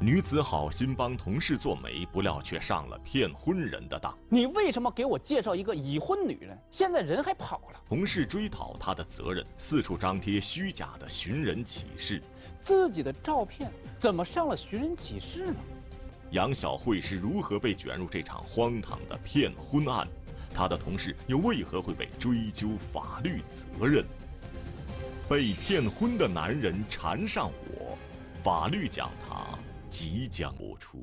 女子好心帮同事做媒，不料却上了骗婚人的当。你为什么给我介绍一个已婚女人？现在人还跑了。同事追讨他的责任，四处张贴虚假的寻人启事。自己的照片怎么上了寻人启事呢？杨小慧是如何被卷入这场荒唐的骗婚案？她的同事又为何会被追究法律责任？被骗婚的男人缠上我。法律讲堂。即将播出。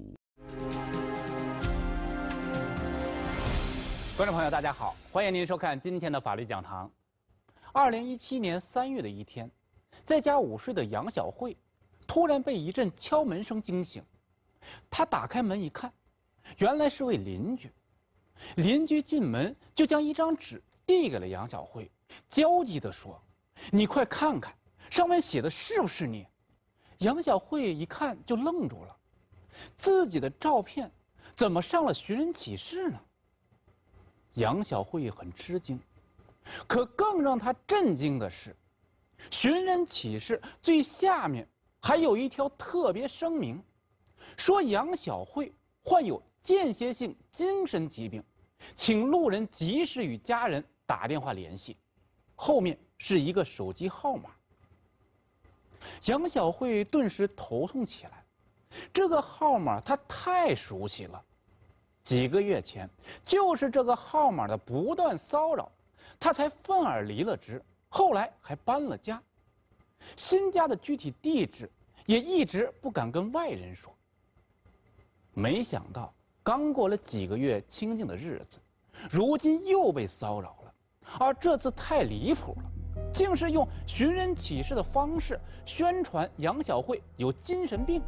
观众朋友，大家好，欢迎您收看今天的法律讲堂。二零一七年三月的一天，在家午睡的杨小慧，突然被一阵敲门声惊醒。她打开门一看，原来是位邻居。邻居进门就将一张纸递给了杨小慧，焦急地说：“你快看看，上面写的是不是你？”杨小慧一看就愣住了，自己的照片怎么上了寻人启事呢？杨小慧很吃惊，可更让她震惊的是，寻人启事最下面还有一条特别声明，说杨小慧患有间歇性精神疾病，请路人及时与家人打电话联系。后面是一个手机号码。杨小慧顿时头痛起来，这个号码她太熟悉了。几个月前，就是这个号码的不断骚扰，她才愤而离了职，后来还搬了家，新家的具体地址也一直不敢跟外人说。没想到刚过了几个月清静的日子，如今又被骚扰了，而这次太离谱了。竟是用寻人启事的方式宣传杨小慧有精神病。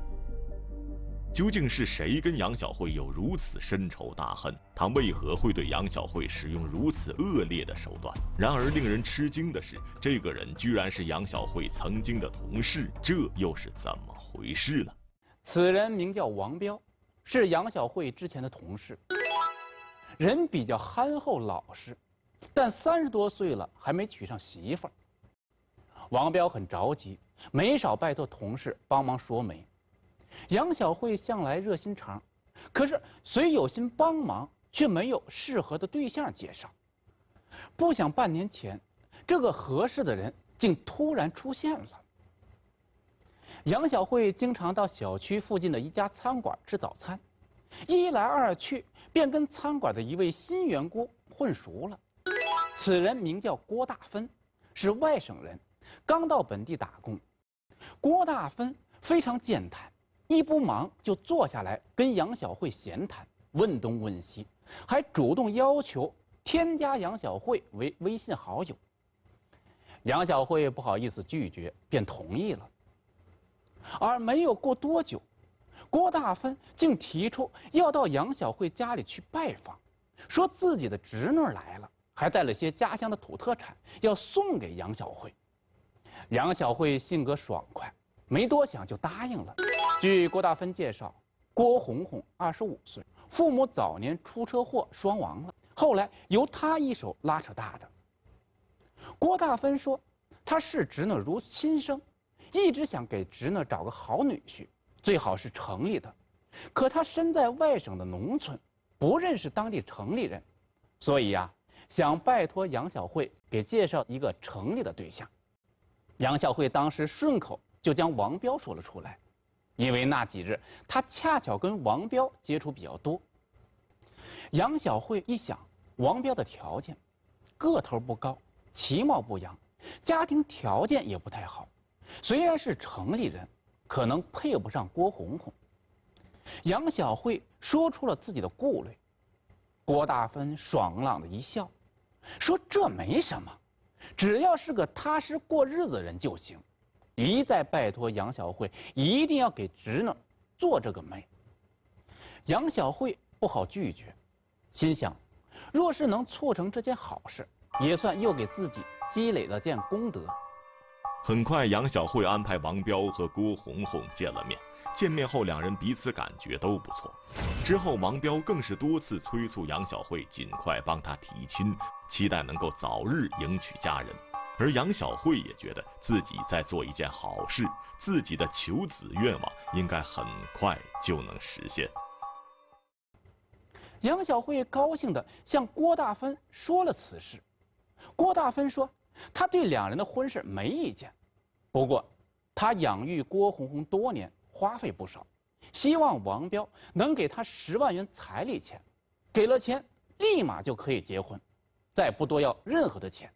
究竟是谁跟杨小慧有如此深仇大恨？他为何会对杨小慧使用如此恶劣的手段？然而令人吃惊的是，这个人居然是杨小慧曾经的同事，这又是怎么回事呢？此人名叫王彪，是杨小慧之前的同事，人比较憨厚老实，但三十多岁了还没娶上媳妇儿。王彪很着急，没少拜托同事帮忙说媒。杨小慧向来热心肠，可是虽有心帮忙，却没有适合的对象介绍。不想半年前，这个合适的人竟突然出现了。杨小慧经常到小区附近的一家餐馆吃早餐，一来二去便跟餐馆的一位新员工混熟了。此人名叫郭大芬，是外省人。刚到本地打工，郭大芬非常健谈，一不忙就坐下来跟杨小慧闲谈，问东问西，还主动要求添加杨小慧为微信好友。杨小慧不好意思拒绝，便同意了。而没有过多久，郭大芬竟提出要到杨小慧家里去拜访，说自己的侄女来了，还带了些家乡的土特产要送给杨小慧。杨小慧性格爽快，没多想就答应了。据郭大芬介绍，郭红红二十五岁，父母早年出车祸双亡了，后来由她一手拉扯大的。郭大芬说，她是侄女如亲生，一直想给侄女找个好女婿，最好是城里的，可她身在外省的农村，不认识当地城里人，所以呀，想拜托杨小慧给介绍一个城里的对象。杨晓慧当时顺口就将王彪说了出来，因为那几日他恰巧跟王彪接触比较多。杨小慧一想，王彪的条件，个头不高，其貌不扬，家庭条件也不太好，虽然是城里人，可能配不上郭红红。杨小慧说出了自己的顾虑，郭大芬爽朗的一笑，说这没什么。只要是个踏实过日子的人就行，一再拜托杨小慧一定要给侄女做这个媒。杨小慧不好拒绝，心想，若是能促成这件好事，也算又给自己积累了件功德。很快，杨小慧安排王彪和郭红红见了面。见面后，两人彼此感觉都不错。之后，王彪更是多次催促杨小慧尽快帮他提亲，期待能够早日迎娶佳人。而杨小慧也觉得自己在做一件好事，自己的求子愿望应该很快就能实现。杨小慧高兴地向郭大芬说了此事，郭大芬说他对两人的婚事没意见，不过，他养育郭红红多年。花费不少，希望王彪能给他十万元彩礼钱，给了钱，立马就可以结婚，再不多要任何的钱。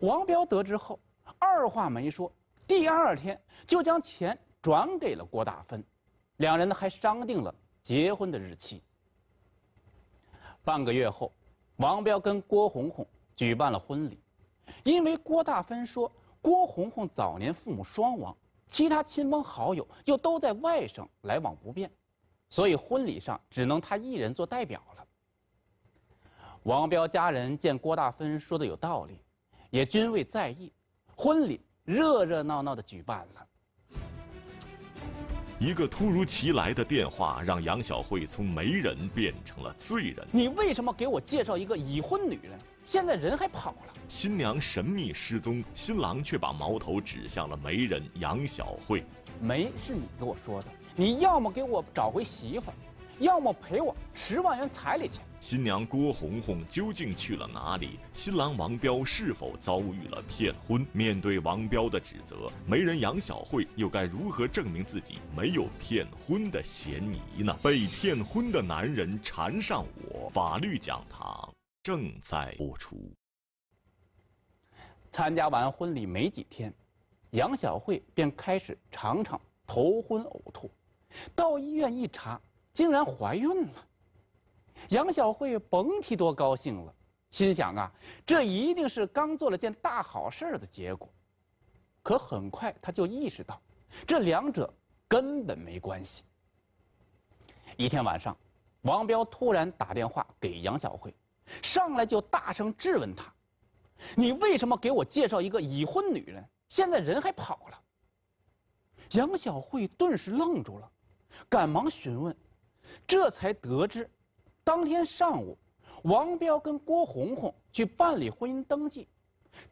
王彪得知后，二话没说，第二天就将钱转给了郭大芬，两人呢还商定了结婚的日期。半个月后，王彪跟郭红红举办了婚礼，因为郭大芬说郭红红早年父母双亡。其他亲朋好友又都在外省来往不便，所以婚礼上只能他一人做代表了。王彪家人见郭大芬说的有道理，也均未在意，婚礼热热闹闹的举办了。一个突如其来的电话让杨小慧从媒人变成了罪人。你为什么给我介绍一个已婚女人？现在人还跑了，新娘神秘失踪，新郎却把矛头指向了媒人杨小慧。媒是你跟我说的，你要么给我找回媳妇，要么赔我十万元彩礼钱。新娘郭红红究竟去了哪里？新郎王彪是否遭遇了骗婚？面对王彪的指责，媒人杨小慧又该如何证明自己没有骗婚的嫌疑呢？被骗婚的男人缠上我，法律讲堂。正在播出。参加完婚礼没几天，杨小慧便开始常常头昏呕吐，到医院一查，竟然怀孕了。杨小慧甭提多高兴了，心想啊，这一定是刚做了件大好事的结果。可很快，她就意识到，这两者根本没关系。一天晚上，王彪突然打电话给杨小慧。上来就大声质问他：“你为什么给我介绍一个已婚女人？现在人还跑了。”杨小慧顿时愣住了，赶忙询问，这才得知，当天上午，王彪跟郭红红去办理婚姻登记，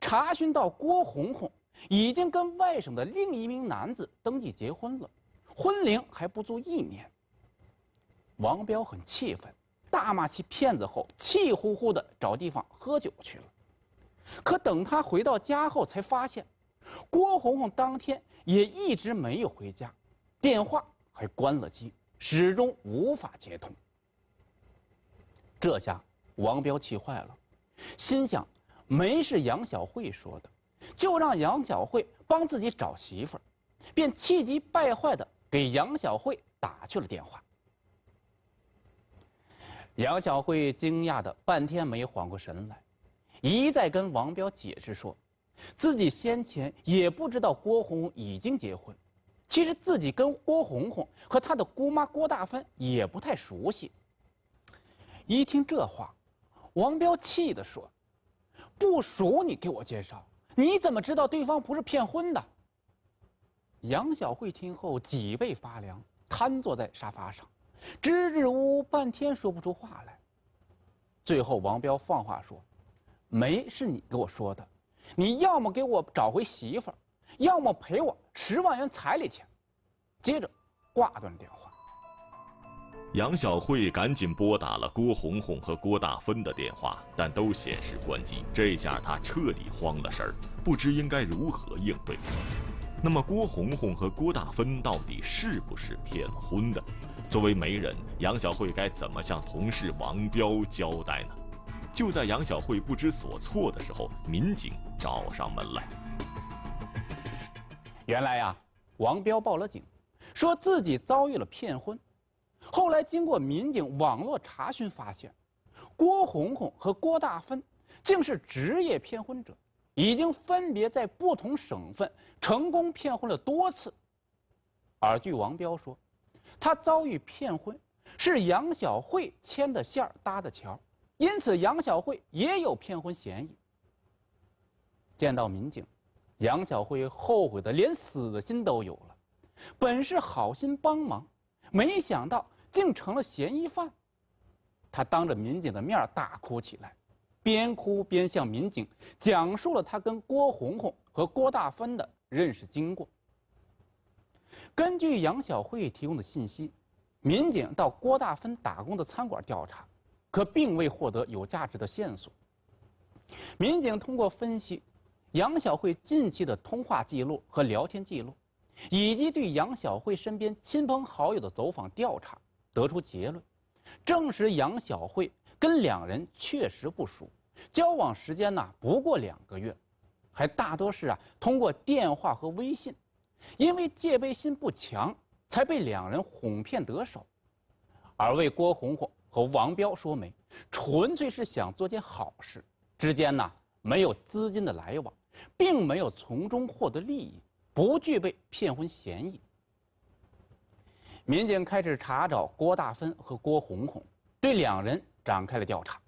查询到郭红红已经跟外省的另一名男子登记结婚了，婚龄还不足一年。王彪很气愤。大骂其骗子后，气呼呼的找地方喝酒去了。可等他回到家后，才发现，郭红红当天也一直没有回家，电话还关了机，始终无法接通。这下王彪气坏了，心想，没是杨小慧说的，就让杨小慧帮自己找媳妇儿，便气急败坏的给杨小慧打去了电话。杨小慧惊讶的半天没缓过神来，一再跟王彪解释说，自己先前也不知道郭红红已经结婚，其实自己跟郭红红和她的姑妈郭大芬也不太熟悉。一听这话，王彪气的说：“不熟你给我介绍，你怎么知道对方不是骗婚的？”杨小慧听后脊背发凉，瘫坐在沙发上。支支吾吾半天说不出话来，最后王彪放话说：“没是你给我说的，你要么给我找回媳妇儿，要么赔我十万元彩礼钱。”接着，挂断了电话。杨小慧赶紧拨打了郭红红和郭大芬的电话，但都显示关机。这下她彻底慌了神儿，不知应该如何应对。那么，郭红红和郭大芬到底是不是骗婚的？作为媒人，杨小慧该怎么向同事王彪交代呢？就在杨小慧不知所措的时候，民警找上门来。原来呀，王彪报了警，说自己遭遇了骗婚。后来经过民警网络查询发现，郭红红和郭大芬竟是职业骗婚者，已经分别在不同省份成功骗婚了多次。而据王彪说，他遭遇骗婚是杨小慧牵的线搭的桥，因此杨小慧也有骗婚嫌疑。见到民警，杨小慧后悔的连死的心都有了，本是好心帮忙，没想到。竟成了嫌疑犯，他当着民警的面大哭起来，边哭边向民警讲述了他跟郭红红和郭大芬的认识经过。根据杨小慧提供的信息，民警到郭大芬打工的餐馆调查，可并未获得有价值的线索。民警通过分析杨小慧近期的通话记录和聊天记录，以及对杨小慧身边亲朋好友的走访调查。得出结论，证实杨晓慧跟两人确实不熟，交往时间呢不过两个月，还大多是啊通过电话和微信，因为戒备心不强，才被两人哄骗得手，而为郭红红和王彪说媒，纯粹是想做件好事，之间呢没有资金的来往，并没有从中获得利益，不具备骗婚嫌疑。民警开始查找郭大芬和郭红红，对两人展开了调查。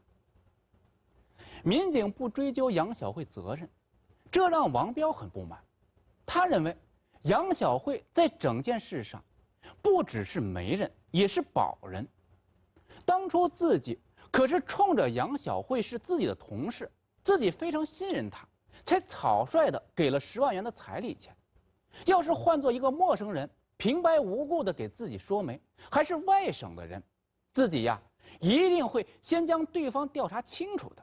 民警不追究杨小慧责任，这让王彪很不满。他认为，杨小慧在整件事上，不只是媒人，也是保人。当初自己可是冲着杨小慧是自己的同事，自己非常信任她，才草率的给了十万元的彩礼钱。要是换做一个陌生人。平白无故的给自己说媒，还是外省的人，自己呀，一定会先将对方调查清楚的。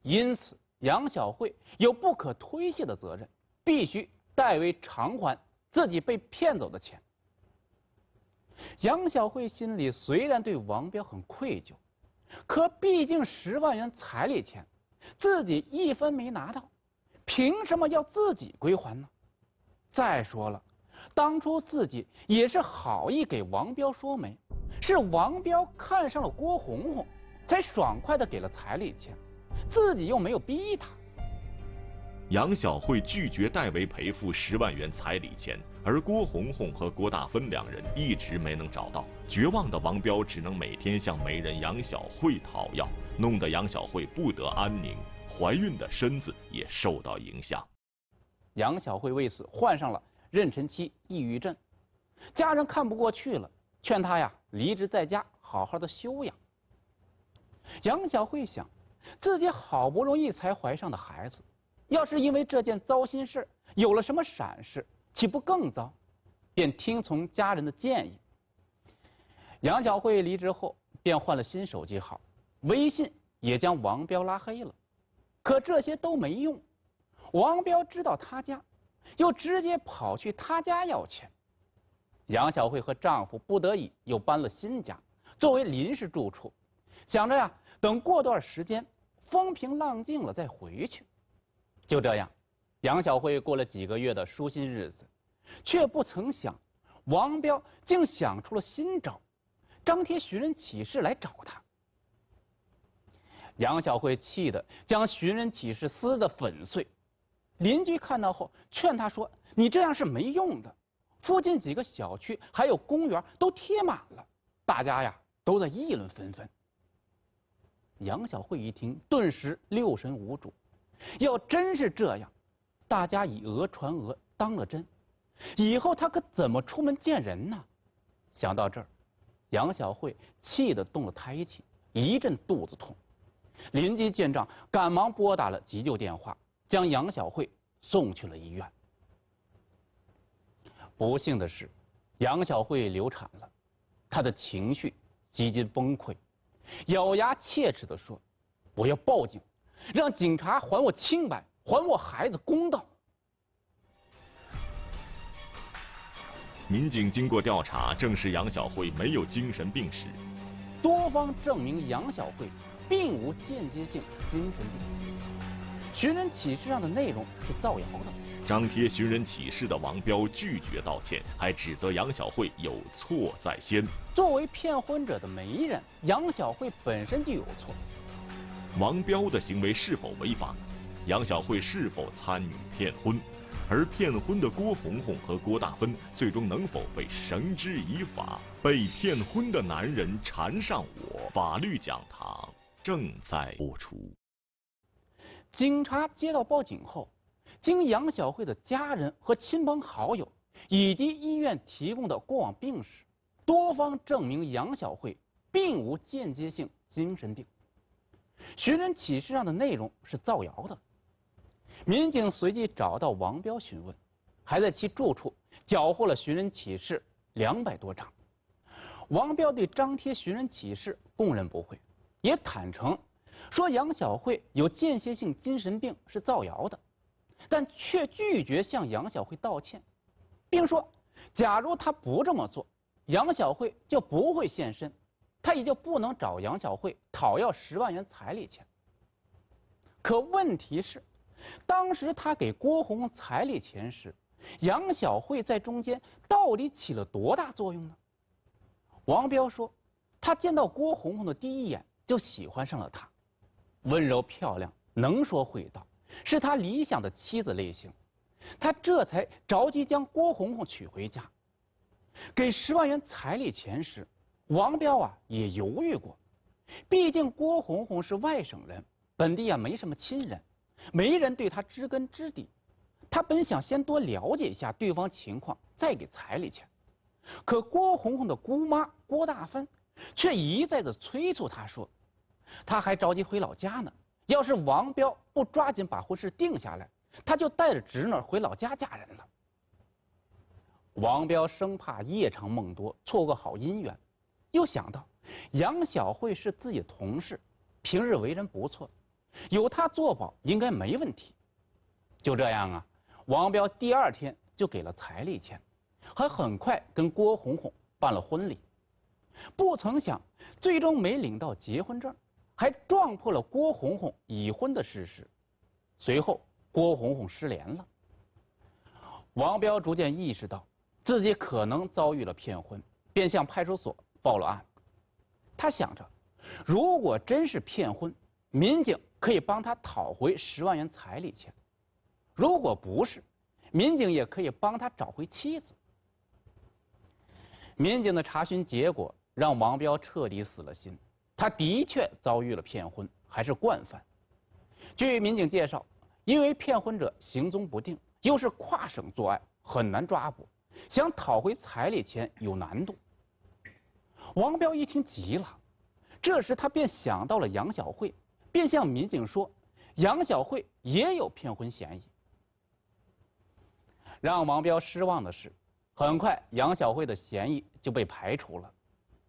因此，杨小慧有不可推卸的责任，必须代为偿还自己被骗走的钱。杨小慧心里虽然对王彪很愧疚，可毕竟十万元彩礼钱，自己一分没拿到，凭什么要自己归还呢？再说了。当初自己也是好意给王彪说媒，是王彪看上了郭红红，才爽快的给了彩礼钱，自己又没有逼他。杨小慧拒绝代为赔付十万元彩礼钱，而郭红红和郭大芬两人一直没能找到，绝望的王彪只能每天向媒人杨小慧讨要，弄得杨小慧不得安宁，怀孕的身子也受到影响。杨小慧为此患上了。妊娠期抑郁症，家人看不过去了，劝他呀，离职在家好好的休养。杨小慧想，自己好不容易才怀上的孩子，要是因为这件糟心事有了什么闪失，岂不更糟？便听从家人的建议。杨小慧离职后，便换了新手机号，微信也将王彪拉黑了，可这些都没用，王彪知道他家。又直接跑去他家要钱，杨小慧和丈夫不得已又搬了新家，作为临时住处，想着呀，等过段时间风平浪静了再回去。就这样，杨小慧过了几个月的舒心日子，却不曾想，王彪竟想出了新招，张贴寻人启事来找她。杨小慧气得将寻人启事撕得粉碎。邻居看到后劝他说：“你这样是没用的。”附近几个小区还有公园都贴满了，大家呀都在议论纷纷。杨小慧一听，顿时六神无主。要真是这样，大家以讹传讹当了真，以后她可怎么出门见人呢？想到这儿，杨小慧气得动了胎气，一阵肚子痛。邻居见状，赶忙拨打了急救电话。将杨小慧送去了医院。不幸的是，杨小慧流产了，她的情绪几近崩溃，咬牙切齿的说：“我要报警，让警察还我清白，还我孩子公道。”民警经过调查，证实杨小慧没有精神病史，多方证明杨小慧并无间接性精神病。寻人启事上的内容是造谣的。张贴寻人启事的王彪拒绝道歉，还指责杨小慧有错在先。作为骗婚者的媒人，杨小慧本身就有错。王彪的行为是否违法？杨小慧是否参与骗婚？而骗婚的郭红红和郭大芬最终能否被绳之以法？被骗婚的男人缠上我，法律讲堂正在播出。警察接到报警后，经杨小慧的家人和亲朋好友，以及医院提供的过往病史，多方证明杨小慧并无间接性精神病。寻人启事上的内容是造谣的。民警随即找到王彪询问，还在其住处缴获了寻人启事两百多张。王彪对张贴寻人启事供认不讳，也坦诚。说杨晓慧有间歇性精神病是造谣的，但却拒绝向杨晓慧道歉，并说，假如他不这么做，杨晓慧就不会现身，他也就不能找杨晓慧讨要十万元彩礼钱。可问题是，当时他给郭红红彩礼钱时，杨晓慧在中间到底起了多大作用呢？王彪说，他见到郭红红的第一眼就喜欢上了她。温柔漂亮，能说会道，是他理想的妻子类型。他这才着急将郭红红娶回家，给十万元彩礼钱时，王彪啊也犹豫过，毕竟郭红红是外省人，本地啊没什么亲人，没人对他知根知底，他本想先多了解一下对方情况再给彩礼钱，可郭红红的姑妈郭大芬却一再的催促他说。他还着急回老家呢。要是王彪不抓紧把婚事定下来，他就带着侄女回老家嫁人了。王彪生怕夜长梦多，错过好姻缘，又想到杨小慧是自己同事，平日为人不错，有她做保应该没问题。就这样啊，王彪第二天就给了彩礼钱，还很快跟郭红红办了婚礼。不曾想，最终没领到结婚证。还撞破了郭红红已婚的事实，随后郭红红失联了。王彪逐渐意识到，自己可能遭遇了骗婚，便向派出所报了案。他想着，如果真是骗婚，民警可以帮他讨回十万元彩礼钱；如果不是，民警也可以帮他找回妻子。民警的查询结果让王彪彻底死了心。他的确遭遇了骗婚，还是惯犯。据民警介绍，因为骗婚者行踪不定，又是跨省作案，很难抓捕，想讨回彩礼钱有难度。王彪一听急了，这时他便想到了杨小慧，便向民警说：“杨小慧也有骗婚嫌疑。”让王彪失望的是，很快杨小慧的嫌疑就被排除了。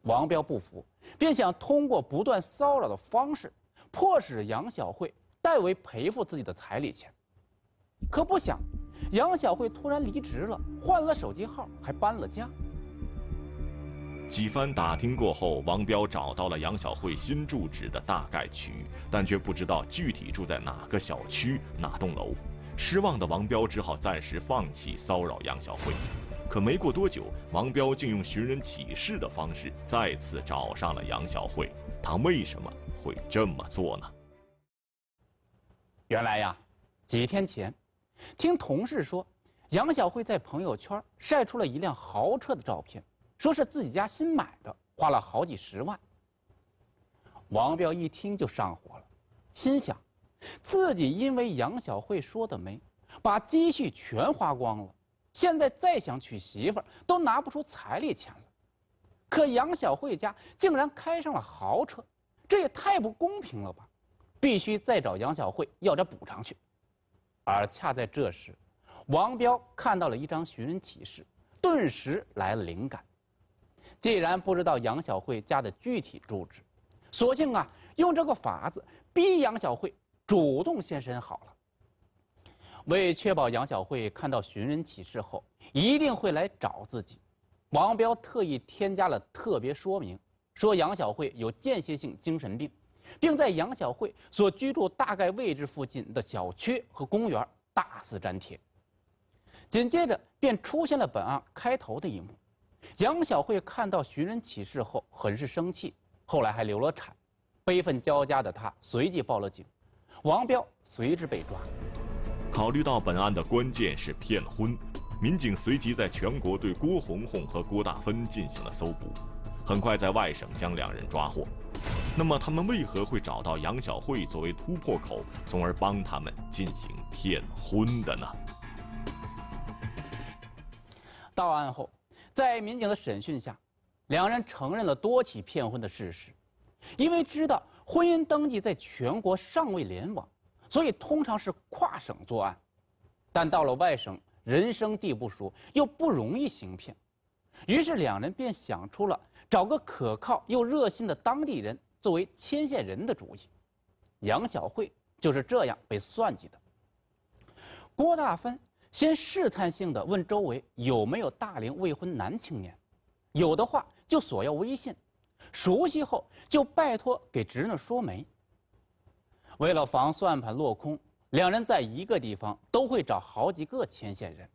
王彪不服，便想通过不断骚扰的方式，迫使杨小慧代为赔付自己的彩礼钱。可不想，杨小慧突然离职了，换了手机号，还搬了家。几番打听过后，王彪找到了杨小慧新住址的大概区域，但却不知道具体住在哪个小区、哪栋楼。失望的王彪只好暂时放弃骚扰杨小慧。可没过多久，王彪竟用寻人启事的方式再次找上了杨小慧。他为什么会这么做呢？原来呀，几天前，听同事说，杨小慧在朋友圈晒出了一辆豪车的照片，说是自己家新买的，花了好几十万。王彪一听就上火了，心想，自己因为杨小慧说的媒，把积蓄全花光了。现在再想娶媳妇儿都拿不出彩礼钱了，可杨小慧家竟然开上了豪车，这也太不公平了吧！必须再找杨小慧要点补偿去。而恰在这时，王彪看到了一张寻人启事，顿时来了灵感。既然不知道杨小慧家的具体住址，索性啊，用这个法子逼杨小慧主动现身好了。为确保杨小慧看到寻人启事后一定会来找自己，王彪特意添加了特别说明，说杨小慧有间歇性精神病，并在杨小慧所居住大概位置附近的小区和公园大肆粘贴。紧接着便出现了本案开头的一幕：杨小慧看到寻人启事后很是生气，后来还流了产，悲愤交加的她随即报了警，王彪随之被抓。考虑到本案的关键是骗婚，民警随即在全国对郭红红和郭大芬进行了搜捕，很快在外省将两人抓获。那么，他们为何会找到杨小慧作为突破口，从而帮他们进行骗婚的呢？到案后，在民警的审讯下，两人承认了多起骗婚的事实。因为知道婚姻登记在全国尚未联网。所以通常是跨省作案，但到了外省，人生地不熟，又不容易行骗，于是两人便想出了找个可靠又热心的当地人作为牵线人的主意。杨小慧就是这样被算计的。郭大芬先试探性的问周围有没有大龄未婚男青年，有的话就索要微信，熟悉后就拜托给侄女说媒。为了防算盘落空，两人在一个地方都会找好几个牵线人，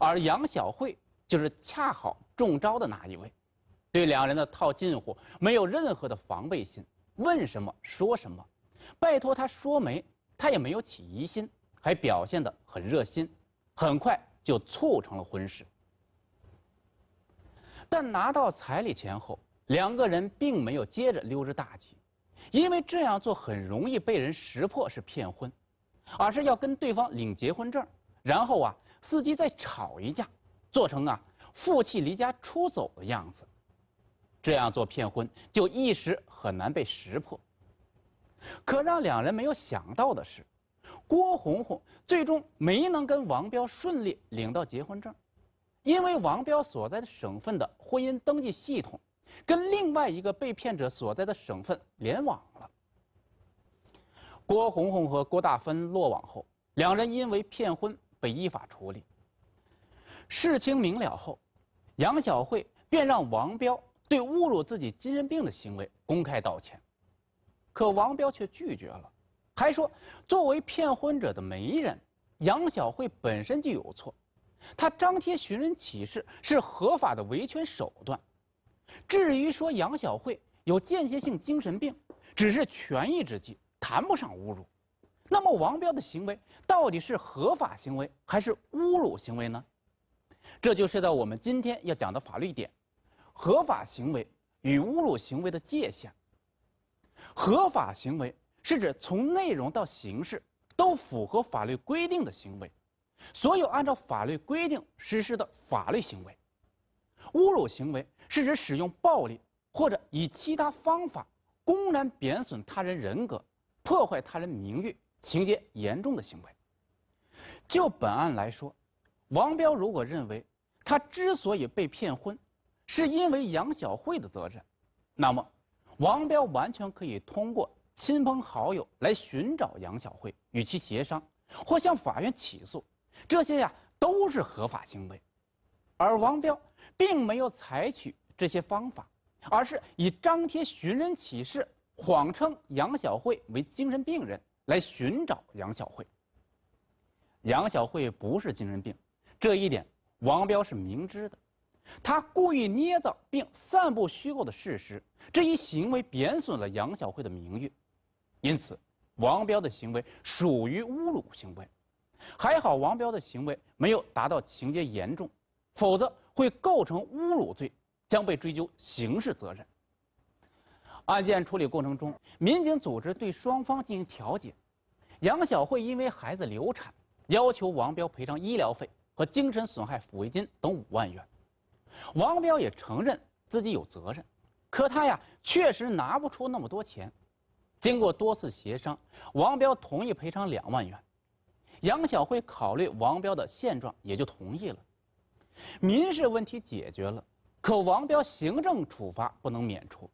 而杨小慧就是恰好中招的那一位，对两人的套近乎没有任何的防备心，问什么说什么，拜托他说媒，他也没有起疑心，还表现得很热心，很快就促成了婚事。但拿到彩礼钱后，两个人并没有接着溜之大吉。因为这样做很容易被人识破是骗婚，而是要跟对方领结婚证，然后啊司机再吵一架，做成啊负气离家出走的样子，这样做骗婚就一时很难被识破。可让两人没有想到的是，郭红红最终没能跟王彪顺利领到结婚证，因为王彪所在的省份的婚姻登记系统。跟另外一个被骗者所在的省份联网了。郭红红和郭大芬落网后，两人因为骗婚被依法处理。事情明了后，杨小慧便让王彪对侮辱自己精神病的行为公开道歉，可王彪却拒绝了，还说作为骗婚者的媒人，杨小慧本身就有错，她张贴寻人启事是合法的维权手段。至于说杨晓慧有间歇性精神病，只是权宜之计，谈不上侮辱。那么王彪的行为到底是合法行为还是侮辱行为呢？这就涉及到我们今天要讲的法律点：合法行为与侮辱行为的界限。合法行为是指从内容到形式都符合法律规定的行为，所有按照法律规定实施的法律行为。侮辱行为是指使用暴力或者以其他方法公然贬损他人人格，破坏他人名誉，情节严重的行为。就本案来说，王彪如果认为他之所以被骗婚，是因为杨小慧的责任，那么王彪完全可以通过亲朋好友来寻找杨小慧，与其协商，或向法院起诉，这些呀都是合法行为。而王彪并没有采取这些方法，而是以张贴寻人启事、谎称杨小慧为精神病人来寻找杨小慧。杨小慧不是精神病，这一点王彪是明知的，他故意捏造并散布虚构的事实，这一行为贬损了杨小慧的名誉，因此，王彪的行为属于侮辱行为。还好，王彪的行为没有达到情节严重。否则会构成侮辱罪，将被追究刑事责任。案件处理过程中，民警组织对双方进行调解。杨小慧因为孩子流产，要求王彪赔偿医疗费和精神损害抚慰金等五万元。王彪也承认自己有责任，可他呀确实拿不出那么多钱。经过多次协商，王彪同意赔偿两万元，杨小慧考虑王彪的现状，也就同意了。民事问题解决了，可王彪行政处罚不能免除。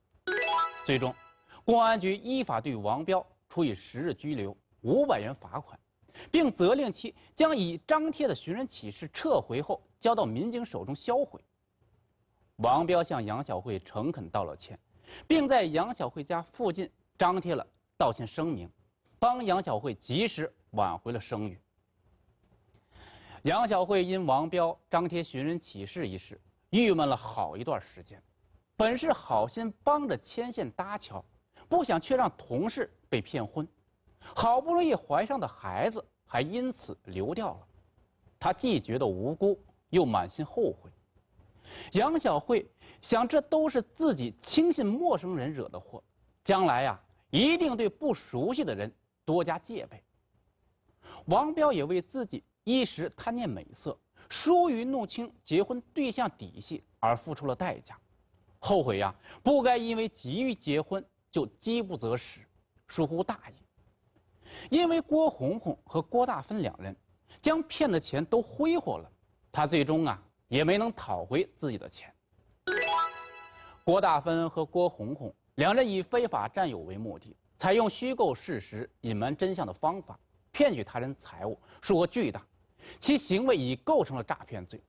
最终，公安局依法对王彪处以十日拘留、五百元罚款，并责令其将已张贴的寻人启事撤回后交到民警手中销毁。王彪向杨小慧诚恳道了歉，并在杨小慧家附近张贴了道歉声明，帮杨小慧及时挽回了声誉。杨小慧因王彪张贴寻人启事一事，郁闷了好一段时间。本是好心帮着牵线搭桥，不想却让同事被骗婚，好不容易怀上的孩子还因此流掉了。她既觉得无辜，又满心后悔。杨小慧想，这都是自己轻信陌生人惹的祸，将来呀，一定对不熟悉的人多加戒备。王彪也为自己。一时贪念美色，疏于弄清结婚对象底细而付出了代价，后悔呀，不该因为急于结婚就饥不择食，疏忽大意。因为郭红红和郭大芬两人将骗的钱都挥霍了，他最终啊也没能讨回自己的钱。郭大芬和郭红红两人以非法占有为目的，采用虚构事实、隐瞒真相的方法骗取他人财物，数额巨大。其行为已构成了诈骗罪，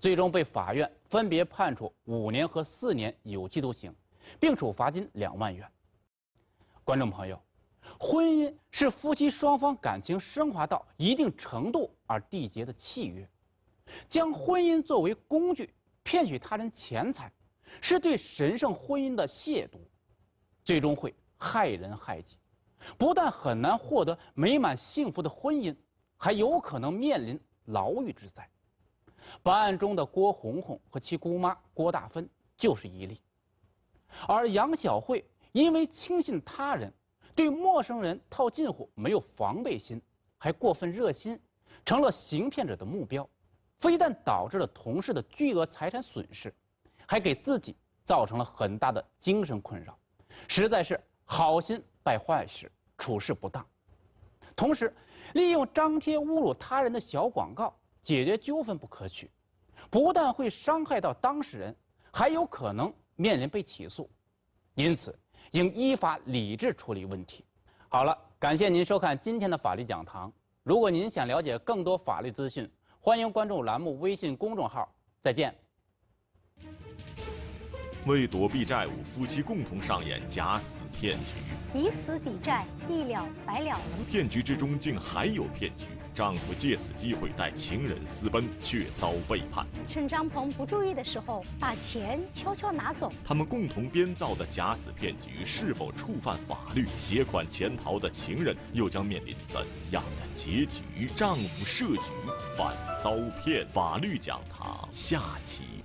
最终被法院分别判处五年和四年有期徒刑，并处罚金两万元。观众朋友，婚姻是夫妻双方感情升华到一定程度而缔结的契约，将婚姻作为工具骗取他人钱财，是对神圣婚姻的亵渎，最终会害人害己，不但很难获得美满幸福的婚姻。还有可能面临牢狱之灾。本案中的郭红红和其姑妈郭大芬就是一例。而杨小慧因为轻信他人，对陌生人套近乎没有防备心，还过分热心，成了行骗者的目标，非但导致了同事的巨额财产损失，还给自己造成了很大的精神困扰，实在是好心办坏事，处事不当。同时，利用张贴侮辱他人的小广告解决纠纷不可取，不但会伤害到当事人，还有可能面临被起诉。因此，应依法理智处理问题。好了，感谢您收看今天的法律讲堂。如果您想了解更多法律资讯，欢迎关注栏目微信公众号。再见。为躲避债务，夫妻共同上演假死骗局，以死抵债，一了百了。骗局之中竟还有骗局，丈夫借此机会带情人私奔，却遭背叛。趁张鹏不注意的时候，把钱悄悄拿走。他们共同编造的假死骗局是否触犯法律？携款潜逃的情人又将面临怎样的结局？丈夫设局反遭骗。法律讲堂下期。